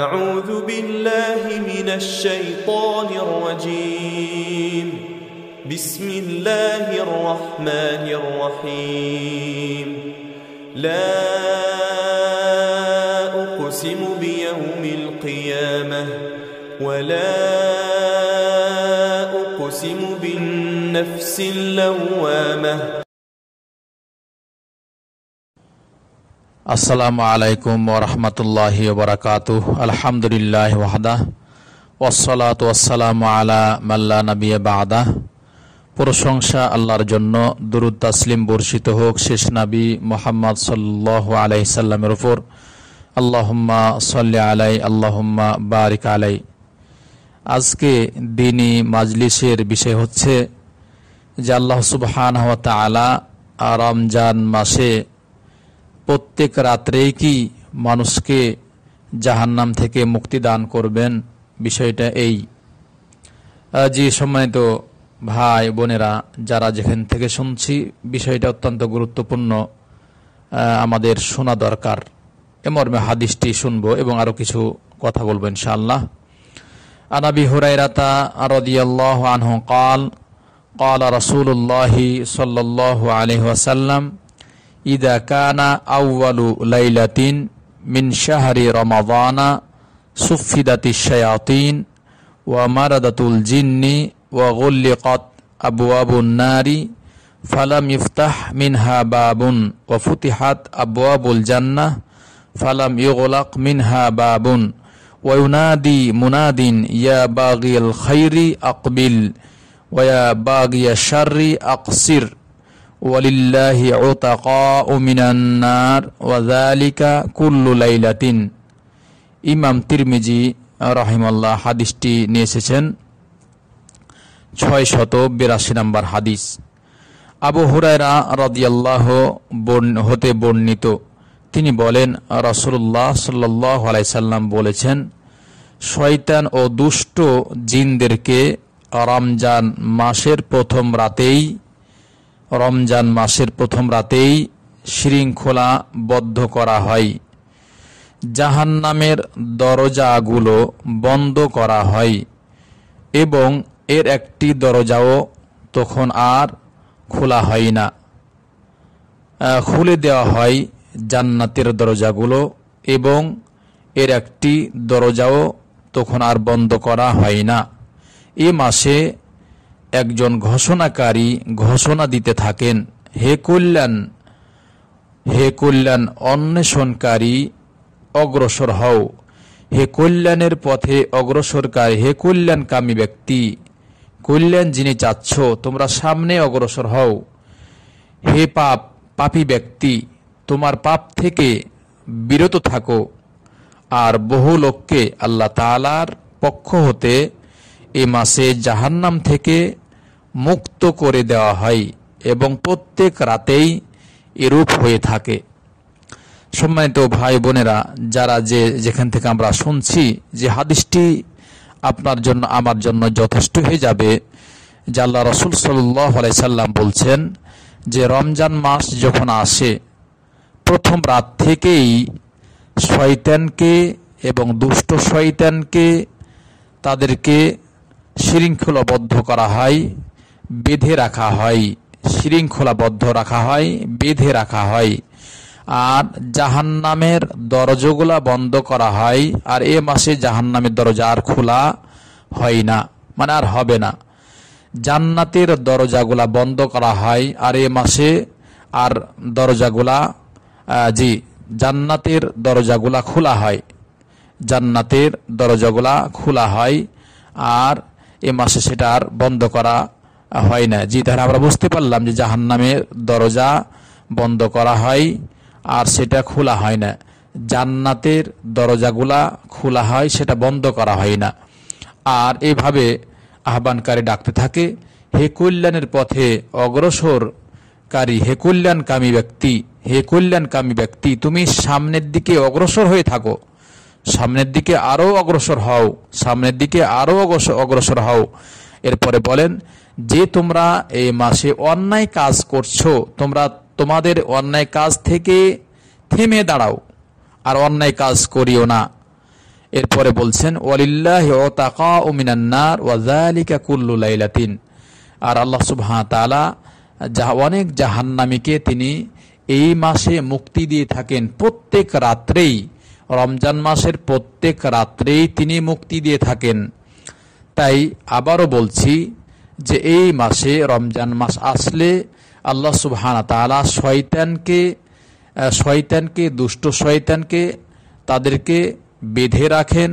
أعوذ بالله من الشيطان الرجيم بسم الله الرحمن الرحيم لا أقسم بيوم القيامة ولا أقسم بالنفس اللوامة আসসালামু আলাইকুম ওরহমতুল্লাহ বরকাত আলহামদুলিল্লাহ ওয়াহদা ওসলাত ওয়াসালাম আলা মাল্লা নবিয়া বাদা প্রশংসা আল্লাহর জন্য দুরুদ তাসলিম বর্ষিত হোক শেষ নাবী মোহাম্মদ সাল্লাহ আলাই সাল্লামের ওপর আল্লাহম্মা সাল্লি আলাই আল্লাহম্মা বারিক আলাই আজকে দিনই মাজলিসের বিষয় হচ্ছে যে আল্লাহ সুবহান হওয়া তালা রমজান মাসে প্রত্যেক রাত্রেই কি মানুষকে জাহান্নাম থেকে মুক্তি দান করবেন বিষয়টা এই যে সম্মানিত ভাই বোনেরা যারা যেখান থেকে শুনছি বিষয়টা অত্যন্ত গুরুত্বপূর্ণ আমাদের শোনা দরকার এমর্মে হাদিসটি শুনব এবং আরও কিছু কথা বলবো ইনশাআল্লাহ আনাবি হুরাইরাতা রদিয়াল্লাহ আনহু কাল قال رسول الله صلى الله عليه وسلم إذا كان أول ليلة من شهر رمضان صفدت الشياطين ومردت الجن وغلقت أبواب النار فلم يفتح منها باب وفتحت أبواب الجنة فلم يغلق منها باب وينادي مناد يا باغي الخير أقبل ويا باغي الشر أقصر ওয়ালিল্লাহি ওতাকা ও মিনান্নার ওয়াজালিকা কুল্লু লাইলাতিন ইমাম তিরমিজি রাহিমাল্লাহ হাদিসটি নিয়ে এসেছেন ছয় শত বিরাশি নাম্বার হাদিস আবু হুরায়রা রদিয়াল্লাহ হতে বর্ণিত তিনি বলেন রসুল্লাহ সাল্লাহ আলাইসাল্লাম বলেছেন শয়তান ও দুষ্ট জিনদেরকে রমজান মাসের প্রথম রাতেই রমজান মাসের প্রথম রাতেই শৃঙ্খলা বদ্ধ করা হয় জাহান্নামের দরজাগুলো বন্ধ করা হয় এবং এর একটি দরজাও তখন আর খোলা হয় না খুলে দেওয়া হয় জান্নাতের দরজাগুলো এবং এর একটি দরজাও তখন আর বন্ধ করা হয় না এ মাসে একজন ঘোষণাকারী ঘোষণা দিতে থাকেন হে কল্যাণ হে কল্যাণ অন্বেষণকারী অগ্রসর হও হে কল্যাণের পথে অগ্রসরকারী হে কল্যাণকামী ব্যক্তি কল্যাণ যিনি চাচ্ছ তোমরা সামনে অগ্রসর হও হে পাপ পাপী ব্যক্তি তোমার পাপ থেকে বিরত থাকো আর বহু লোককে আল্লাহ তালার পক্ষ হতে এ মাসে জাহান্নাম থেকে মুক্ত করে দেওয়া হয় এবং প্রত্যেক রাতেই এরূপ হয়ে থাকে সম্মানিত ভাই বোনেরা যারা যে যেখান থেকে আমরা শুনছি যে হাদিসটি আপনার জন্য আমার জন্য যথেষ্ট হয়ে যাবে যে আল্লাহ রসুল সাল্লাহ সাল্লাম বলছেন যে রমজান মাস যখন আসে প্রথম রাত থেকেই শয়তানকে এবং দুষ্ট শয়তানকে তাদেরকে শৃঙ্খলাবদ্ধ করা হয় বেঁধে রাখা হয় শৃঙ্খলাবদ্ধ রাখা হয় বেঁধে রাখা হয় আর জাহান্নামের দরজাগুলা বন্ধ করা হয় আর এ মাসে জাহান্নামের দরজা আর খোলা হয় না মানে আর হবে না জান্নাতের দরজাগুলা বন্ধ করা হয় আর এ মাসে আর দরজাগুলা জি জান্নাতের দরজাগুলা খোলা হয় জান্নাতের দরজাগুলা খোলা হয় আর এ মাসে সেটা আর বন্ধ করা হয় না জি তাহলে আমরা বুঝতে পারলাম যে জাহান নামের দরজা বন্ধ করা হয় আর সেটা খোলা হয় না জান্নাতের দরজাগুলা খোলা হয় সেটা বন্ধ করা হয় না আর এভাবে আহ্বানকারী ডাকতে থাকে হে কল্যাণের পথে অগ্রসরকারী হে কল্যাণকামী ব্যক্তি হে কল্যাণকামী ব্যক্তি তুমি সামনের দিকে অগ্রসর হয়ে থাকো সামনের দিকে আরও অগ্রসর হও সামনের দিকে আরও অগ্রসর হও এরপরে বলেন যে তোমরা এই মাসে অন্যায় কাজ করছো তোমরা তোমাদের অন্যায় কাজ থেকে থেমে দাঁড়াও আর অন্যায় কাজ করিও না এরপরে বলছেন তাকা ওয়াজালিকা কুল্লু লাইলাতিন আর আল্লাহ সুবাহ যাহা অনেক জাহান্নামীকে তিনি এই মাসে মুক্তি দিয়ে থাকেন প্রত্যেক রাত্রেই রমজান মাসের প্রত্যেক রাত্রেই তিনি মুক্তি দিয়ে থাকেন তাই আবারও বলছি যে এই মাসে রমজান মাস আসলে আল্লাহ সুবহানা তালা শয়তানকে শয়তানকে দুষ্ট শয়তানকে তাদেরকে বেঁধে রাখেন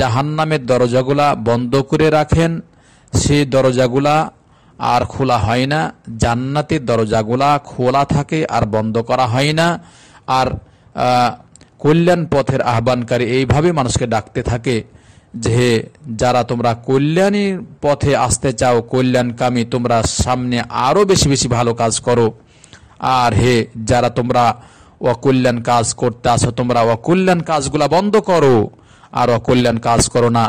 জাহান্নামের দরজাগুলা বন্ধ করে রাখেন সে দরজাগুলা আর খোলা হয় না জান্নাতের দরজাগুলা খোলা থাকে আর বন্ধ করা হয় না আর কল্যাণ পথের আহ্বানকারী এইভাবে মানুষকে ডাকতে থাকে যে যারা তোমরা কল্যাণের পথে আসতে চাও কল্যাণকামী তোমরা সামনে আরও বেশি বেশি ভালো কাজ করো আর হে যারা তোমরা অকল্যাণ কাজ করতে আসো তোমরা অকল্যাণ কাজগুলা বন্ধ করো আর অকল্যাণ কাজ করো না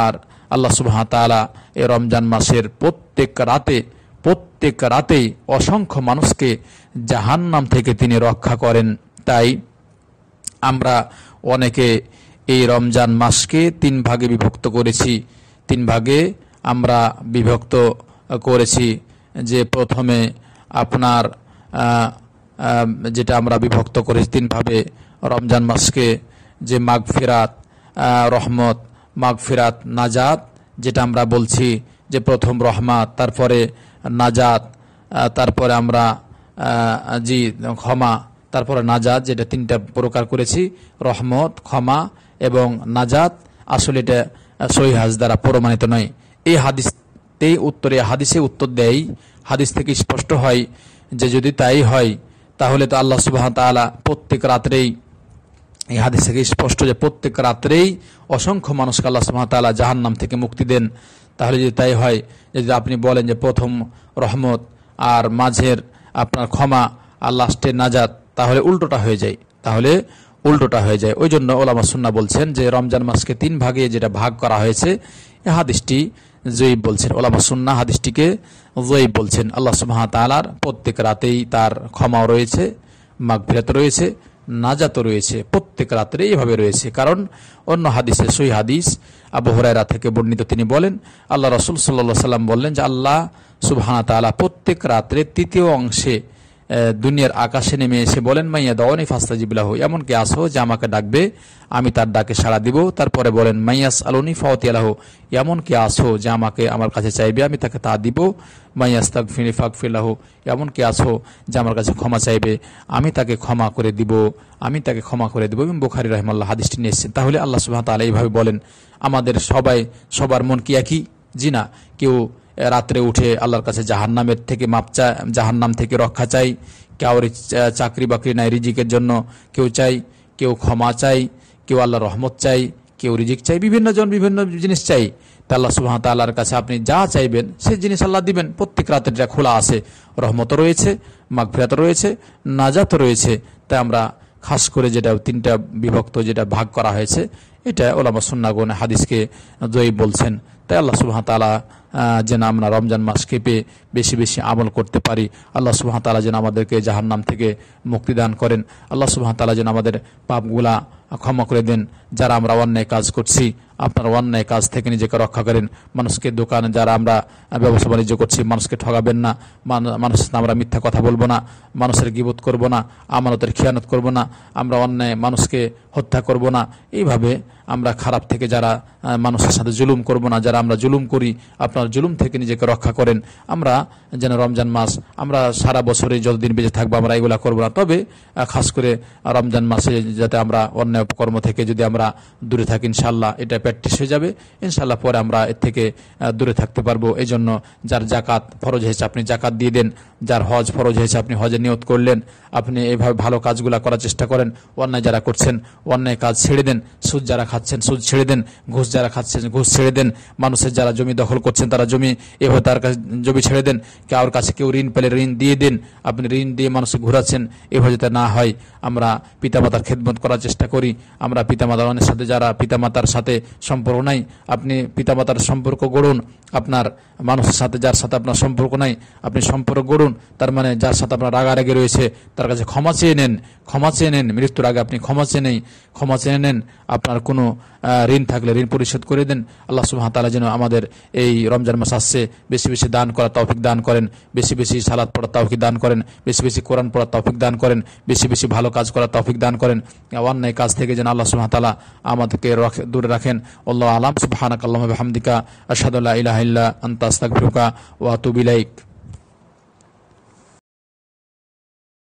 আর আল্লাহ সুবাহতালা এ রমজান মাসের প্রত্যেক রাতে প্রত্যেক রাতেই অসংখ্য মানুষকে জাহান্নাম থেকে তিনি রক্ষা করেন তাই আমরা অনেকে এই রমজান মাসকে তিন ভাগে বিভক্ত করেছি তিন ভাগে আমরা বিভক্ত করেছি যে প্রথমে আপনার যেটা আমরা বিভক্ত করেছি তিনভাবে রমজান মাসকে যে মাঘ ফেরাত রহমত মাঘ ফেরাত নাজাত যেটা আমরা বলছি যে প্রথম রহমাত তারপরে নাজাত তারপরে আমরা জি ক্ষমা তারপরে নাজাত যেটা তিনটা প্রকার করেছি রহমত ক্ষমা এবং নাজাত আসলে এটা সহি হাজ দ্বারা প্রমাণিত নয় এই এই উত্তরে হাদিসে উত্তর দেয় হাদিস থেকে স্পষ্ট হয় যে যদি তাই হয় তাহলে তো আল্লাহ সুবাহ তালা প্রত্যেক রাত্রেই এই হাদিস থেকে স্পষ্ট যে প্রত্যেক রাত্রেই অসংখ্য মানুষকে আল্লাহ সুবাহ তালা নাম থেকে মুক্তি দেন তাহলে যদি তাই হয় যদি আপনি বলেন যে প্রথম রহমত আর মাঝের আপনার ক্ষমা আর লাস্টে নাজাত তাহলে উল্টোটা হয়ে যায় তাহলে উল্টোটা হয়ে যায় ওই জন্য ওলামা সুন্না বলছেন যে রমজান মাসকে তিন ভাগে যেটা ভাগ করা হয়েছে এ হাদিসটি জয়ীব বলছেন ওলামা সুন্না হাদিসটিকে জয়ীব বলছেন আল্লাহ সুবাহ তালার প্রত্যেক রাতেই তার ক্ষমাও রয়েছে মাগফিরাত রয়েছে নাজাত রয়েছে প্রত্যেক রাত্রে এইভাবে রয়েছে কারণ অন্য হাদিসে সই হাদিস আবু হরাইরা থেকে বর্ণিত তিনি বলেন আল্লাহ রসুল সাল্লাহ সাল্লাম বললেন যে আল্লাহ সুবহানা তালা প্রত্যেক রাত্রে তৃতীয় অংশে দুনিয়ার আকাশে নেমে এসে বলেন মাইয়া দাওয়ানি ফাস্তা জিবলাহ এমনকি আসো যে আমাকে ডাকবে আমি তার ডাকে সাড়া দিব তারপরে বলেন মাইয়াস আলোনি ফাওতি আলাহ এমনকি আসো যে আমাকে আমার কাছে চাইবে আমি তাকে তা দিব মাইয়াস তাক ফিনি ফাঁক ফিলাহ এমনকি আসো যে আমার কাছে ক্ষমা চাইবে আমি তাকে ক্ষমা করে দিব আমি তাকে ক্ষমা করে দেবো এবং বোখারি রহমাল্লাহ হাদিসটি নিয়ে এসেছেন তাহলে আল্লাহ সুহাত তালা এইভাবে বলেন আমাদের সবাই সবার মন কি একই জি না কেউ রাত্রে উঠে আল্লাহর কাছে জাহান্নামের থেকে মাপ চায় জাহান্নাম থেকে রক্ষা চাই কাউরি চাকরি বাকরি নাই রিজিকের জন্য কেউ চাই কেউ ক্ষমা চাই কেউ আল্লাহ রহমত চাই কেউ রিজিক চাই বিভিন্ন জন বিভিন্ন জিনিস চাই তা আল্লাহ সুবাহ আল্লাহর কাছে আপনি যা চাইবেন সেই জিনিস আল্লাহ দিবেন প্রত্যেক রাতের যা খোলা আছে রহমত রয়েছে মাগফিরাত রয়েছে নাজাত রয়েছে তাই আমরা খাস করে যেটা তিনটা বিভক্ত যেটা ভাগ করা হয়েছে এটা ওলামা সুন্নাগুন হাদিসকে জয়ী বলছেন তাই আল্লাহ সুবাহ তালা যেন আমরা রমজান মাসকে পেয়ে বেশি বেশি আমল করতে পারি আল্লাহ সুবাহ তালা যেন আমাদেরকে জাহার নাম থেকে মুক্তি দান করেন আল্লাহ সুবাহ তালা যেন আমাদের পাপগুলা ক্ষমা করে দেন যারা আমরা অন্যায় কাজ করছি আপনার অন্যায় কাজ থেকে নিজেকে রক্ষা করেন মানুষকে দোকানে যারা আমরা ব্যবসা বাণিজ্য করছি মানুষকে ঠগাবেন না মানুষের আমরা মিথ্যা কথা বলবো না মানুষের গিবোধ করব না আমানতের খেয়ানত করব না আমরা অন্যায় মানুষকে হত্যা করব না এইভাবে আমরা খারাপ থেকে যারা মানুষের সাথে জুলুম করব না যারা আমরা জুলুম করি আপনার জুলুম থেকে নিজেকে রক্ষা করেন আমরা যেন রমজান মাস আমরা সারা বছরে যতদিন বেঁচে থাকবো আমরা এগুলা করবো না তবে খাস করে রমজান মাসে যাতে আমরা অন্যায় কর্ম থেকে যদি আমরা দূরে থাকি ইনশাল্লাহ এটা প্র্যাকটিস হয়ে যাবে ইনশাল্লাহ পরে আমরা এর থেকে দূরে থাকতে পারবো এই জন্য যার জাকাত ফরজ হয়েছে আপনি জাকাত দিয়ে দেন যার হজ ফরজ হয়েছে আপনি হজে নিয়ত করলেন আপনি এইভাবে ভালো কাজগুলো করার চেষ্টা করেন অন্যায় যারা করছেন অন্যায় কাজ ছেড়ে দেন সুদ যারা খাচ্ছেন সুদ ছেড়ে দেন ঘুষ যারা খাচ্ছেন ঘুষ ছেড়ে দেন মানুষের যারা জমি দখল করছেন তারা জমি এভাবে তার কাছে জমি ছেড়ে দেন কারোর কাছে কেউ ঋণ পেলে ঋণ দিয়ে দিন আপনি ঋণ দিয়ে মানুষকে ঘুরাচ্ছেন এভাবে যাতে না হয় আমরা পিতামাতার খেদমত করার চেষ্টা করি আমরা পিতামাতা অনেক সাথে যারা পিতামাতার সাথে সম্পর্ক নাই আপনি পিতামাতার সম্পর্ক গড়ুন আপনার মানুষের সাথে যার সাথে আপনার সম্পর্ক নাই আপনি সম্পর্ক গড়ুন তার মানে যার সাথে আপনার রাগারাগি রয়েছে তার কাছে ক্ষমা চেয়ে নেন ক্ষমা চেয়ে নেন মৃত্যুর আগে আপনি ক্ষমা চেয়ে নেই ক্ষমা চেয়ে নেন আপনার কোনো ঋণ থাকলে ঋণ পরিশোধ করে দেন আল্লাহ সুহাতালা যেন যেন আমাদের এই রমজান মাস আসছে বেশি বেশি দান করা তৌফিক দান করেন বেশি বেশি সালাদ পড়া তৌফিক দান করেন বেশি বেশি কোরআন পড়া তৌফিক দান করেন বেশি বেশি ভালো কাজ করা তৌফিক দান করেন অন্যায় কাজ থেকে যেন আল্লাহ সুহামতালা আমাদেরকে দূরে রাখেন আল্লাহ আলাম সুবাহানাক আল্লাহ হামদিকা আসাদুল্লাহ ইহিল্লা আন্তাস্তাক ওয়াতুবিলাইক